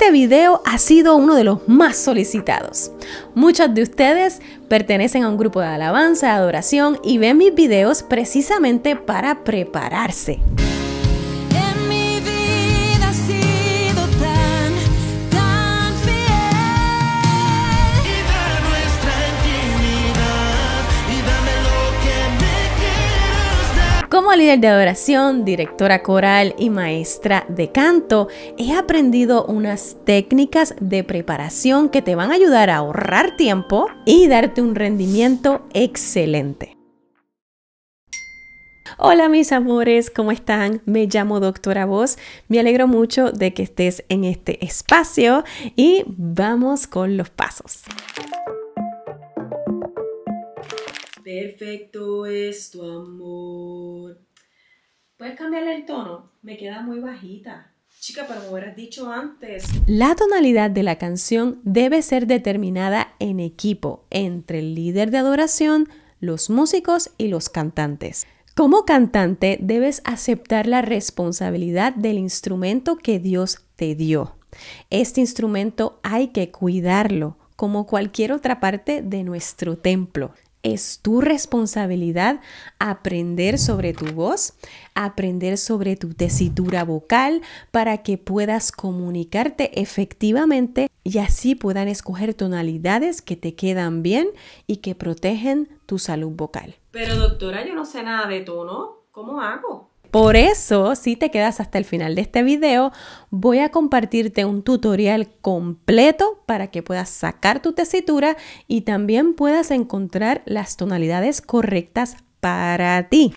este video ha sido uno de los más solicitados. Muchos de ustedes pertenecen a un grupo de alabanza, adoración y ven mis videos precisamente para prepararse. Como líder de adoración, directora coral y maestra de canto, he aprendido unas técnicas de preparación que te van a ayudar a ahorrar tiempo y darte un rendimiento excelente. Hola mis amores, ¿cómo están? Me llamo Doctora Voz, me alegro mucho de que estés en este espacio y vamos con los pasos. Perfecto es tu amor ¿Puedes cambiarle el tono? Me queda muy bajita. Chica, pero me hubieras dicho antes. La tonalidad de la canción debe ser determinada en equipo, entre el líder de adoración, los músicos y los cantantes. Como cantante debes aceptar la responsabilidad del instrumento que Dios te dio. Este instrumento hay que cuidarlo, como cualquier otra parte de nuestro templo es tu responsabilidad aprender sobre tu voz, aprender sobre tu tesitura vocal para que puedas comunicarte efectivamente y así puedan escoger tonalidades que te quedan bien y que protegen tu salud vocal. Pero doctora, yo no sé nada de tono, ¿cómo hago? Por eso, si te quedas hasta el final de este video, voy a compartirte un tutorial completo para que puedas sacar tu tesitura y también puedas encontrar las tonalidades correctas para ti.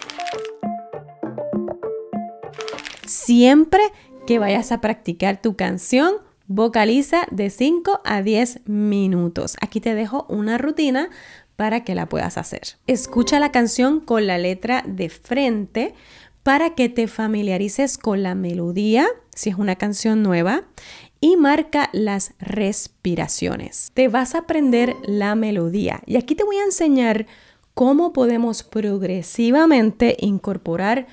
Siempre que vayas a practicar tu canción, vocaliza de 5 a 10 minutos. Aquí te dejo una rutina para que la puedas hacer. Escucha la canción con la letra de frente para que te familiarices con la melodía, si es una canción nueva, y marca las respiraciones. Te vas a aprender la melodía y aquí te voy a enseñar cómo podemos progresivamente incorporar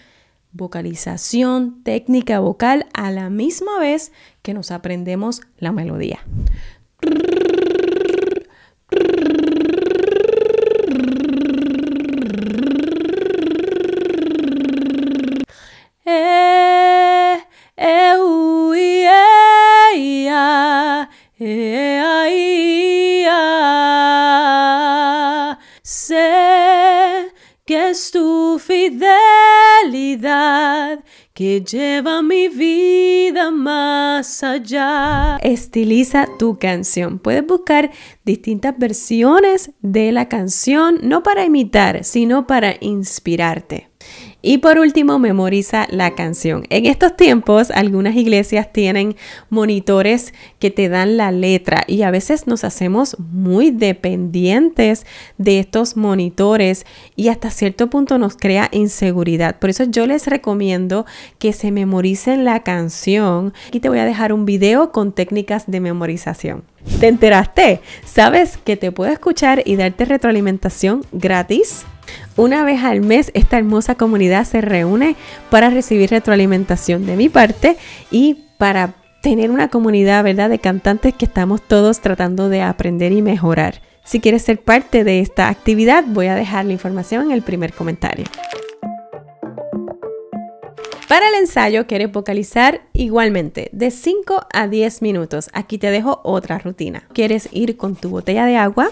vocalización, técnica vocal a la misma vez que nos aprendemos la melodía. que es tu fidelidad que lleva mi vida más allá. Estiliza tu canción. Puedes buscar distintas versiones de la canción, no para imitar, sino para inspirarte. Y por último, memoriza la canción. En estos tiempos, algunas iglesias tienen monitores que te dan la letra y a veces nos hacemos muy dependientes de estos monitores y hasta cierto punto nos crea inseguridad. Por eso yo les recomiendo que se memoricen la canción. Aquí te voy a dejar un video con técnicas de memorización. ¿Te enteraste? ¿Sabes que te puedo escuchar y darte retroalimentación gratis? Una vez al mes esta hermosa comunidad se reúne para recibir retroalimentación de mi parte y para tener una comunidad, ¿verdad?, de cantantes que estamos todos tratando de aprender y mejorar. Si quieres ser parte de esta actividad, voy a dejar la información en el primer comentario. Para el ensayo quieres vocalizar igualmente de 5 a 10 minutos. Aquí te dejo otra rutina. Quieres ir con tu botella de agua,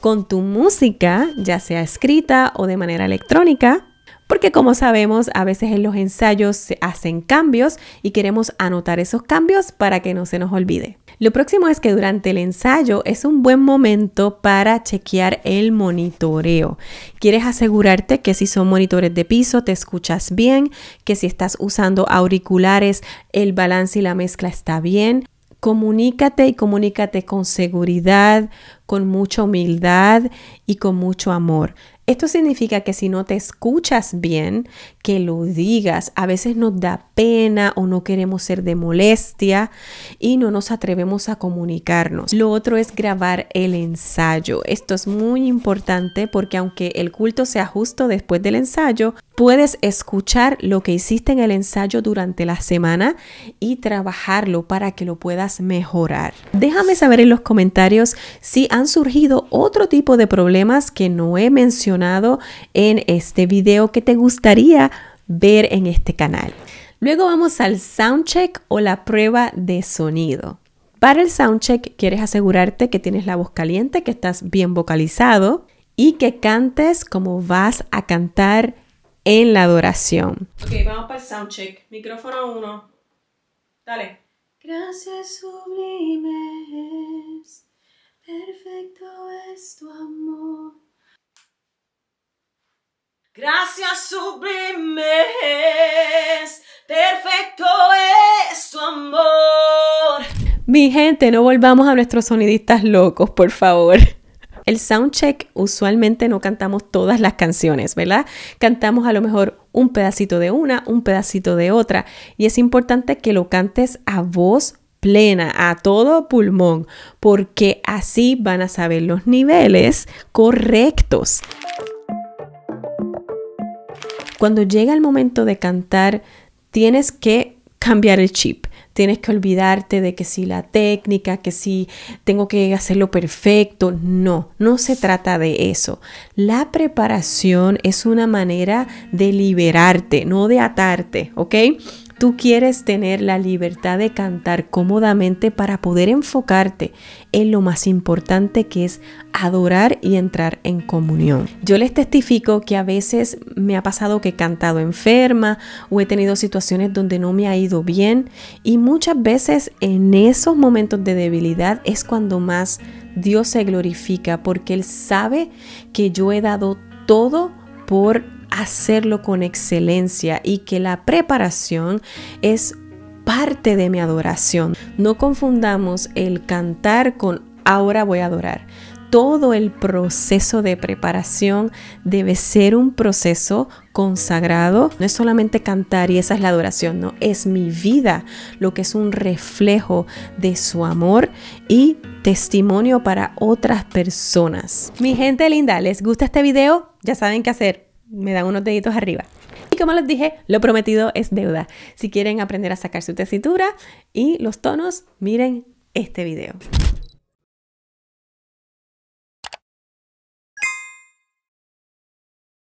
con tu música, ya sea escrita o de manera electrónica, porque como sabemos, a veces en los ensayos se hacen cambios y queremos anotar esos cambios para que no se nos olvide. Lo próximo es que durante el ensayo es un buen momento para chequear el monitoreo. Quieres asegurarte que si son monitores de piso te escuchas bien, que si estás usando auriculares el balance y la mezcla está bien, comunícate y comunícate con seguridad, con mucha humildad y con mucho amor. Esto significa que si no te escuchas bien, que lo digas, a veces nos da pena o no queremos ser de molestia y no nos atrevemos a comunicarnos. Lo otro es grabar el ensayo. Esto es muy importante porque aunque el culto sea justo después del ensayo, puedes escuchar lo que hiciste en el ensayo durante la semana y trabajarlo para que lo puedas mejorar. Déjame saber en los comentarios si han surgido otro tipo de problemas que no he mencionado en este video que te gustaría ver en este canal. Luego vamos al soundcheck o la prueba de sonido. Para el sound check quieres asegurarte que tienes la voz caliente, que estás bien vocalizado y que cantes como vas a cantar en la adoración. Ok, vamos para el soundcheck. Micrófono 1. Dale. Gracias perfecto es tu amor. Gracias sublimes, perfecto es tu amor. Mi gente, no volvamos a nuestros sonidistas locos, por favor. El soundcheck usualmente no cantamos todas las canciones, ¿verdad? Cantamos a lo mejor un pedacito de una, un pedacito de otra, y es importante que lo cantes a voz plena, a todo pulmón, porque así van a saber los niveles correctos. Cuando llega el momento de cantar, tienes que cambiar el chip. Tienes que olvidarte de que si la técnica, que si tengo que hacerlo perfecto. No, no se trata de eso. La preparación es una manera de liberarte, no de atarte, ¿ok? Tú quieres tener la libertad de cantar cómodamente para poder enfocarte en lo más importante que es adorar y entrar en comunión. Yo les testifico que a veces me ha pasado que he cantado enferma o he tenido situaciones donde no me ha ido bien y muchas veces en esos momentos de debilidad es cuando más Dios se glorifica porque Él sabe que yo he dado todo por hacerlo con excelencia y que la preparación es parte de mi adoración. No confundamos el cantar con ahora voy a adorar. Todo el proceso de preparación debe ser un proceso consagrado. No es solamente cantar y esa es la adoración, no, es mi vida lo que es un reflejo de su amor y testimonio para otras personas. Mi gente linda, ¿les gusta este video? Ya saben qué hacer me dan unos deditos arriba. Y como les dije, lo prometido es deuda. Si quieren aprender a sacar su tesitura y los tonos, miren este video.